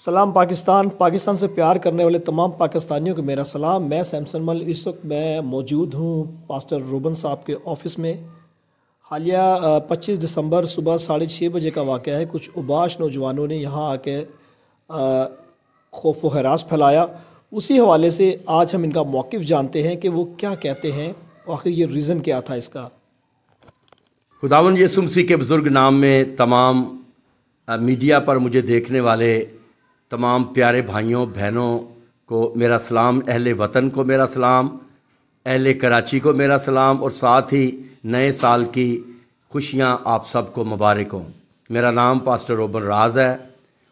सलाम पाकिस्तान पाकिस्तान से प्यार करने वाले तमाम पाकिस्तानियों को मेरा सलाम मैं सैमसन मल इस वक्त मैं मौजूद हूँ पास्टर रूबन साहब के ऑफिस में हालिया 25 दिसंबर सुबह साढ़े छः बजे का वाक़ है कुछ उबाश नौजवानों ने यहाँ आके खौफ व हरास फैलाया उसी हवाले से आज हम इनका मौक़ जानते हैं कि वो क्या कहते हैं आखिर ये रीज़न क्या था इसका खुदावन यसुमसी के बुज़ुर्ग नाम में तमाम मीडिया पर मुझे देखने वाले तमाम प्यारे भाइयों बहनों को मेरा सलाम अहल वतन को मेरा सलाम अहल कराची को मेरा सलाम और साथ ही नए साल की खुशियाँ आप सबको मुबारक हों मेरा नाम पास्टर रोबन राज है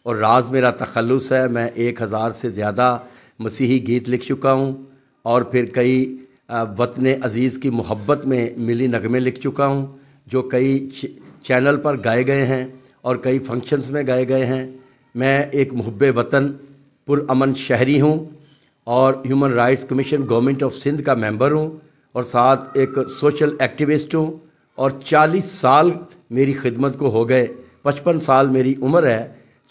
और राज मेरा तखलस है मैं एक हज़ार से ज़्यादा मसीही गीत लिख चुका हूँ और फिर कई वतन अज़ीज़ की मोहब्बत में मिली नगमे लिख चुका हूँ जो कई चैनल पर गाए गए हैं और कई फंक्शंस में गाए गए हैं मैं एक महब वतन पुरमन शहरी हूँ और human rights commission government of Sindh का मेंबर हूँ और साथ एक सोशल एक्टिविस्ट हूँ और 40 साल मेरी खिदमत को हो गए 55 साल मेरी उम्र है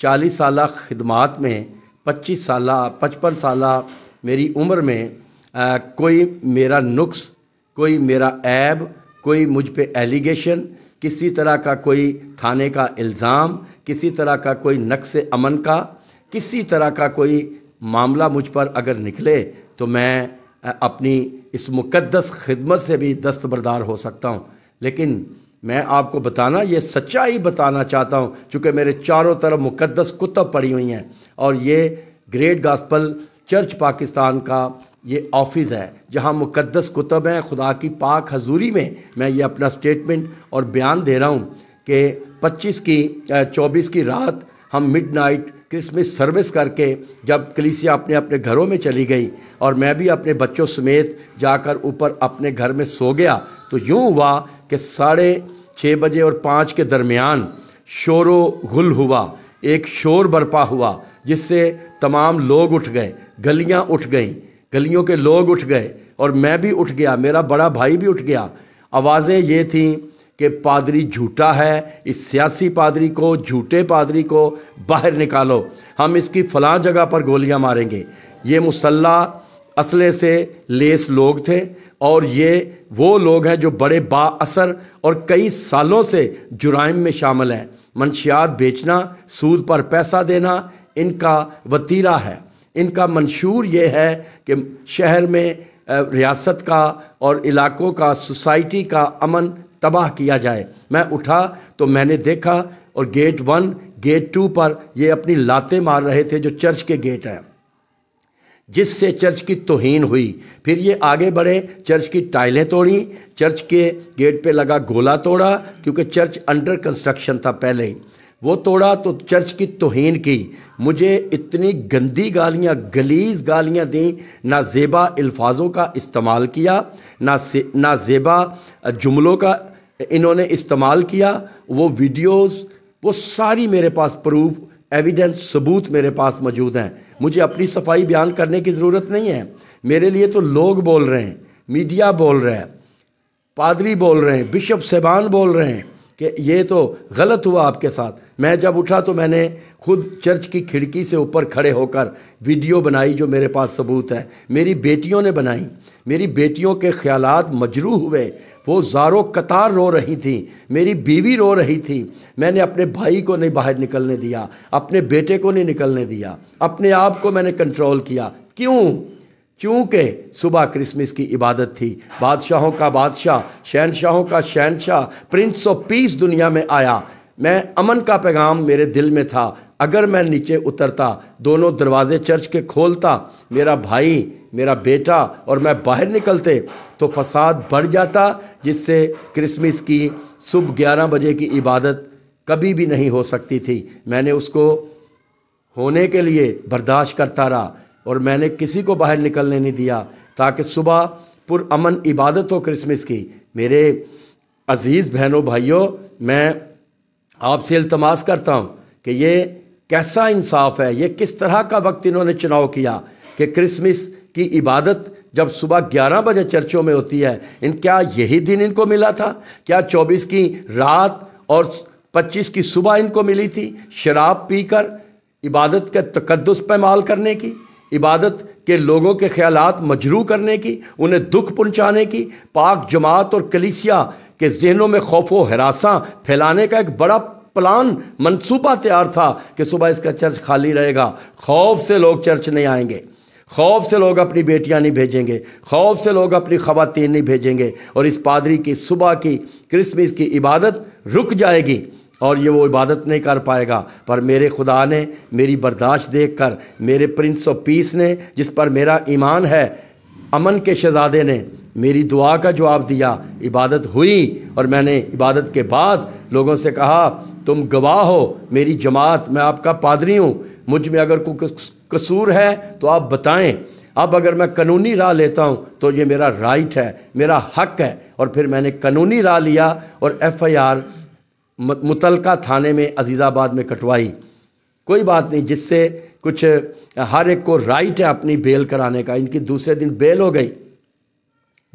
40 साल खिदमात में 25 साल 55 साल मेरी उम्र में आ, कोई मेरा नुक्स कोई मेरा ऐब कोई मुझ पे एलिगेशन किसी तरह का कोई थाने का इल्ज़ाम किसी तरह का कोई नक्स अमन का किसी तरह का कोई मामला मुझ पर अगर निकले तो मैं अपनी इस मुकद्दस खिदमत से भी दस्तबरदार हो सकता हूँ लेकिन मैं आपको बताना ये सच्चाई बताना चाहता हूँ चूँकि मेरे चारों तरफ मुकद्दस कुतब पड़ी हुई हैं और ये ग्रेट गास्पल चर्च पाकिस्तान का ये ऑफिस है जहाँ मुकद्दस कुतब हैं खुदा की पाक हजूरी में मैं ये अपना स्टेटमेंट और बयान दे रहा हूँ कि 25 की 24 की रात हम मिडनाइट क्रिसमस सर्विस करके जब कलीसिया अपने अपने घरों में चली गई और मैं भी अपने बच्चों समेत जाकर ऊपर अपने घर में सो गया तो यूँ हुआ कि साढ़े छः बजे और पाँच के दरमियान शोर गुल हुआ एक शोर बरपा हुआ जिससे तमाम लोग उठ गए गलियाँ उठ गईं गलियों के लोग उठ गए और मैं भी उठ गया मेरा बड़ा भाई भी उठ गया आवाज़ें ये थीं कि पादरी झूठा है इस सियासी पादरी को झूठे पादरी को बाहर निकालो हम इसकी फलां जगह पर गोलियां मारेंगे ये मुसल्ला असले से लेस लोग थे और ये वो लोग हैं जो बड़े बासर और कई सालों से जुराइम में शामिल हैं मंशियात बेचना सूद पर पैसा देना इनका वतीरा है इनका मंशूर ये है कि शहर में रियासत का और इलाकों का सोसाइटी का अमन तबाह किया जाए मैं उठा तो मैंने देखा और गेट वन गेट टू पर ये अपनी लातें मार रहे थे जो चर्च के गेट हैं जिससे चर्च की तोहन हुई फिर ये आगे बढ़े चर्च की टाइलें तोड़ी चर्च के गेट पे लगा गोला तोड़ा क्योंकि चर्च अंडर कंस्ट्रक्शन था पहले ही वो तोड़ा तो चर्च की तोहन की मुझे इतनी गंदी गालियाँ गलीज गालियाँ दी ना जेबा अल्फाजों का इस्तेमाल किया ना से ना जेबा जुमलों का इन्होंने इस्तेमाल किया वो वीडियोस वो सारी मेरे पास प्रूफ एविडेंस सबूत मेरे पास मौजूद हैं मुझे अपनी सफाई बयान करने की ज़रूरत नहीं है मेरे लिए तो लोग बोल रहे हैं मीडिया बोल रहे हैं पादरी बोल रहे हैं बिशप सेबान बोल रहे हैं कि ये तो गलत हुआ आपके साथ मैं जब उठा तो मैंने खुद चर्च की खिड़की से ऊपर खड़े होकर वीडियो बनाई जो मेरे पास सबूत है मेरी बेटियों ने बनाई मेरी बेटियों के ख्याल मजरू हुए वो जारो कतार रो रही थी मेरी बीवी रो रही थी मैंने अपने भाई को नहीं बाहर निकलने दिया अपने बेटे को नहीं निकलने दिया अपने आप को मैंने कंट्रोल किया क्यों चूँकि सुबह क्रिसमस की इबादत थी बादशाहों का बादशाह शहनशाहों का शहनशाह प्रिंस ऑफ पीस दुनिया में आया मैं अमन का पैगाम मेरे दिल में था अगर मैं नीचे उतरता दोनों दरवाजे चर्च के खोलता मेरा भाई मेरा बेटा और मैं बाहर निकलते तो फसाद बढ़ जाता जिससे क्रिसमस की सुबह ग्यारह बजे की इबादत कभी भी नहीं हो सकती थी मैंने उसको होने के लिए बर्दाश्त करता रहा और मैंने किसी को बाहर निकलने नहीं दिया ताकि सुबह पुरअमन इबादत हो क्रिसमस की मेरे अज़ीज़ बहनों भाइयों मैं आपसे अल्तमास करता हूँ कि ये कैसा इंसाफ है ये किस तरह का वक्त इन्होंने चुनाव किया कि क्रिसमस की इबादत जब सुबह 11 बजे चर्चों में होती है इन क्या यही दिन इनको मिला था क्या 24 की रात और 25 की सुबह इनको मिली थी शराब पीकर इबादत का तकदस पैमाल करने की इबादत के लोगों के ख्यालात मजरू करने की उन्हें दुख पहुंचाने की पाक जमात और कलिसिया कि जहनों में खौफ व हरासा फैलाने का एक बड़ा प्लान मनसूबा तैयार था कि सुबह इसका चर्च खाली रहेगा खौफ से लोग चर्च नहीं आएंगे खौफ से लोग अपनी बेटियां नहीं भेजेंगे खौफ से लोग अपनी खवातीन नहीं भेजेंगे और इस पादरी की सुबह की क्रिसमस की इबादत रुक जाएगी और ये वो इबादत नहीं कर पाएगा पर मेरे खुदा ने मेरी बर्दाश्त देख कर मेरे प्रिंस ऑफ पीस ने जिस पर मेरा ईमान है अमन के शहजादे ने मेरी दुआ का जवाब दिया इबादत हुई और मैंने इबादत के बाद लोगों से कहा तुम गवाह हो मेरी जमात मैं आपका पादरी हूँ मुझ में अगर कोई कसूर है तो आप बताएं अब अगर मैं कानूनी राह लेता हूँ तो ये मेरा राइट है मेरा हक है और फिर मैंने कानूनी राह लिया और एफआईआर मुतलका थाने में अजीज़ाबाद में कटवाई कोई बात नहीं जिससे कुछ हर एक को राइट है अपनी बेल कराने का इनकी दूसरे दिन बेल हो गई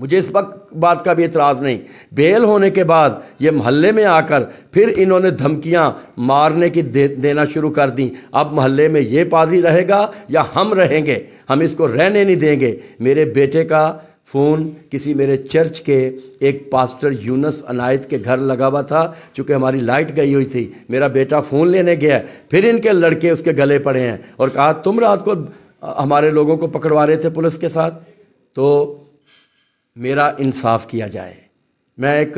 मुझे इस वक्त बात का भी इतराज़ नहीं बेल होने के बाद ये महल्ले में आकर फिर इन्होंने धमकियां मारने की दे, देना शुरू कर दी अब महल्ले में ये पादरी रहेगा या हम रहेंगे हम इसको रहने नहीं देंगे मेरे बेटे का फ़ोन किसी मेरे चर्च के एक पास्टर यूनस अनायत के घर लगा हुआ था चूँकि हमारी लाइट गई हुई थी मेरा बेटा फ़ोन लेने गया फिर इनके लड़के उसके गले पड़े हैं और कहा तुम रात को हमारे लोगों को पकड़वा रहे थे पुलिस के साथ तो मेरा इंसाफ किया जाए मैं एक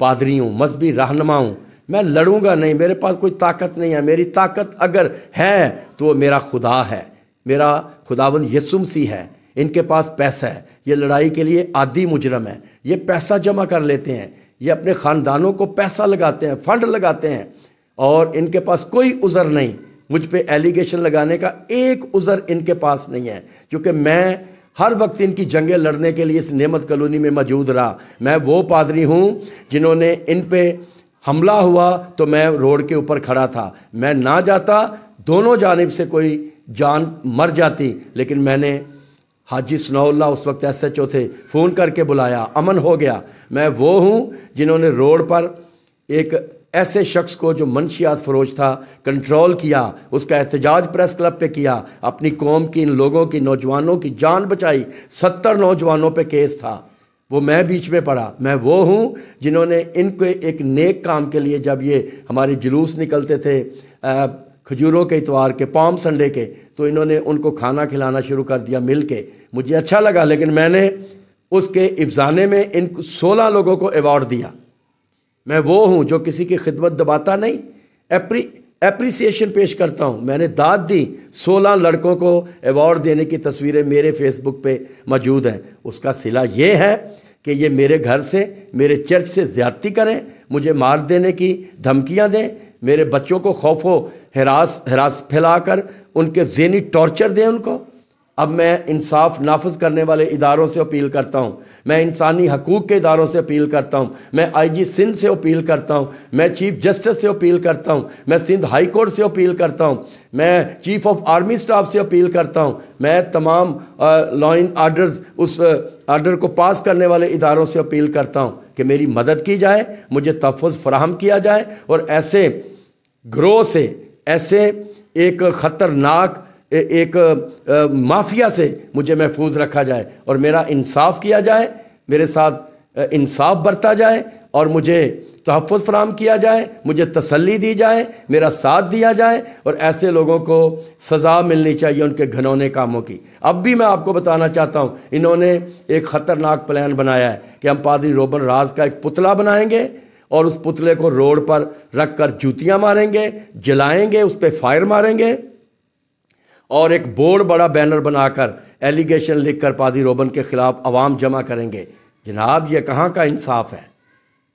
पादरी हूँ मजहबी रहनमा हूँ मैं लड़ूंगा नहीं मेरे पास कोई ताकत नहीं है मेरी ताकत अगर है तो वो मेरा खुदा है मेरा खुदावन यसुम सी है इनके पास पैसा है ये लड़ाई के लिए आदि मुजरम है ये पैसा जमा कर लेते हैं ये अपने ख़ानदानों को पैसा लगाते हैं फंड लगाते हैं और इनके पास कोई उज़र नहीं मुझ पर एलिगेशन लगाने का एक उज़र इनके पास नहीं है क्योंकि मैं हर वक्त इनकी जंगें लड़ने के लिए इस नेमत कॉलोनी में मौजूद रहा मैं वो पादरी हूँ जिन्होंने इन पे हमला हुआ तो मैं रोड के ऊपर खड़ा था मैं ना जाता दोनों जानब से कोई जान मर जाती लेकिन मैंने हाजी सनाउल्ला उस वक्त एस एच ओ थे फ़ोन करके बुलाया अमन हो गया मैं वो हूँ जिन्होंने रोड पर एक ऐसे शख्स को जो मनशियात फरोज था कंट्रोल किया उसका एहतजाज प्रेस क्लब पे किया अपनी कौम की इन लोगों की नौजवानों की जान बचाई सत्तर नौजवानों पे केस था वो मैं बीच में पड़ा मैं वो हूँ जिन्होंने इनको एक नेक काम के लिए जब ये हमारे जुलूस निकलते थे खजूरों के इतवार के पाम संडे के तो इन्होंने उनको खाना खिलाना शुरू कर दिया मिल के मुझे अच्छा लगा लेकिन मैंने उसके अफजाने में इन सोलह लोगों को अवार्ड दिया मैं वो हूँ जो किसी की खिदमत दबाता नहीं एप्री पेश करता हूँ मैंने दाद दी सोलह लड़कों को अवार्ड देने की तस्वीरें मेरे फेसबुक पे मौजूद हैं उसका सिला ये है कि ये मेरे घर से मेरे चर्च से ज़्यादती करें मुझे मार देने की धमकियाँ दें मेरे बच्चों को खौफो हरास हरास फैला उनके जहनी टॉर्चर दें उनको अब मैं इंसाफ नाफज करने वाले इदारों से अपील करता हूँ मैं इंसानी हकूक़ के इदारों से अपील करता हूँ मैं आई जी सिंध से अपील करता हूँ मैं चीफ जस्टिस से अपील करता हूँ मैं सिंध हाई कोर्ट से अपील करता हूँ मैं चीफ ऑफ आर्मी स्टाफ से अपील करता हूँ मैं तमाम लॉ इन आर्डर्स उस आर्डर को पास करने वाले इदारों से अपील करता हूँ कि मेरी मदद की जाए मुझे तहफ़ फ्राहम किया जाए और ऐसे ग्रोह से ऐसे एक ख़तरनाक एक माफिया से मुझे महफूज रखा जाए और मेरा इंसाफ किया जाए मेरे साथ इंसाफ बरता जाए और मुझे तहफ़ फ्राहम किया जाए मुझे तसल्ली दी जाए मेरा साथ दिया जाए और ऐसे लोगों को सज़ा मिलनी चाहिए उनके घनौने कामों की अब भी मैं आपको बताना चाहता हूँ इन्होंने एक ख़तरनाक प्लान बनाया है कि हम पादरी रोबन राज का एक पुतला बनाएंगे और उस पुतले को रोड पर रख कर जूतियाँ मारेंगे जलाएँगे उस पर फायर मारेंगे और एक बोर्ड बड़ा बैनर बनाकर एलिगेशन लिखकर पादी रोबन के ख़िलाफ़ आवाम जमा करेंगे जनाब ये कहाँ का इंसाफ है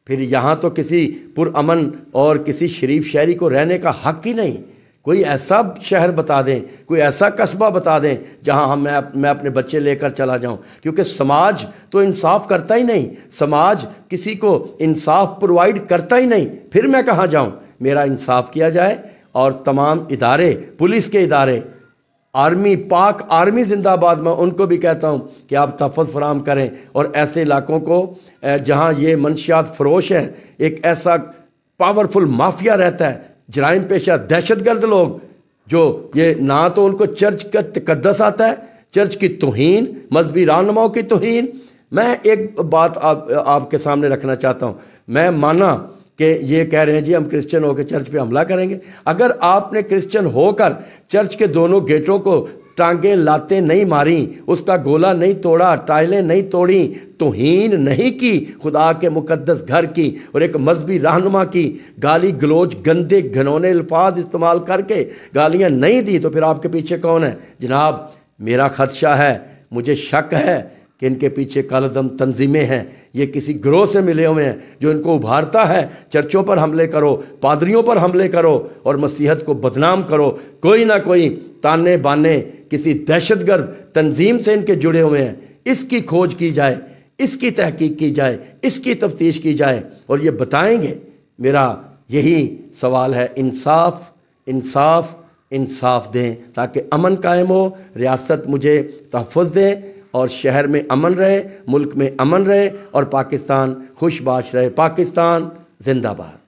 फिर यहाँ तो किसी पुरमन और किसी शरीफ शहरी को रहने का हक ही नहीं कोई ऐसा शहर बता दें कोई ऐसा कस्बा बता दें जहाँ हम मैं मैं अपने बच्चे लेकर चला जाऊँ क्योंकि समाज तो इंसाफ करता ही नहीं समाज किसी को इंसाफ प्रोवाइड करता ही नहीं फिर मैं कहाँ जाऊँ मेरा इंसाफ किया जाए और तमाम इदारे पुलिस के इदारे आर्मी पाक आर्मी जिंदाबाद में उनको भी कहता हूँ कि आप तहफ़ फराम करें और ऐसे इलाकों को जहाँ ये मनशियात फरोश हैं एक ऐसा पावरफुल माफिया रहता है जराइम पेशा दहशत गर्द लोग जो ये ना तो उनको चर्च का तकदस आता है चर्च की तोहन मजहबी रानुमाओं की तोहन मैं एक बात आप आपके सामने रखना चाहता हूँ मैं माना कि ये कह रहे हैं जी हम क्रिश्चियन होकर चर्च पे हमला करेंगे अगर आपने क्रिश्चियन होकर चर्च के दोनों गेटों को टांगे लाते नहीं मारी उसका गोला नहीं तोड़ा टाइलें नहीं तोड़ी तोहन नहीं की खुदा के मुकद्दस घर की और एक मजहबी रहनुमा की गाली गलोच गंदे घनौने अल्फाज इस्तेमाल करके गालियाँ नहीं दी तो फिर आपके पीछे कौन है जनाब मेरा खदशा है मुझे शक है कि इनके पीछे कालदम तंजीमें हैं ये किसी ग्रोह से मिले हुए हैं जो इनको उभारता है चर्चों पर हमले करो पादरियों पर हमले करो और मसीहत को बदनाम करो कोई ना कोई ताने बाने किसी दहशतगर्द तंजीम से इनके जुड़े हुए हैं इसकी खोज की जाए इसकी तहकीक की जाए इसकी तफ्तीश की जाए और ये बताएंगे मेरा यही सवाल है इंसाफ इंसाफ इंसाफ दें ताकि अमन कायम हो रियासत मुझे तहफ़ दें और शहर में अमन रहे मुल्क में अमन रहे और पाकिस्तान खुशबाश रहे पाकिस्तान जिंदाबाद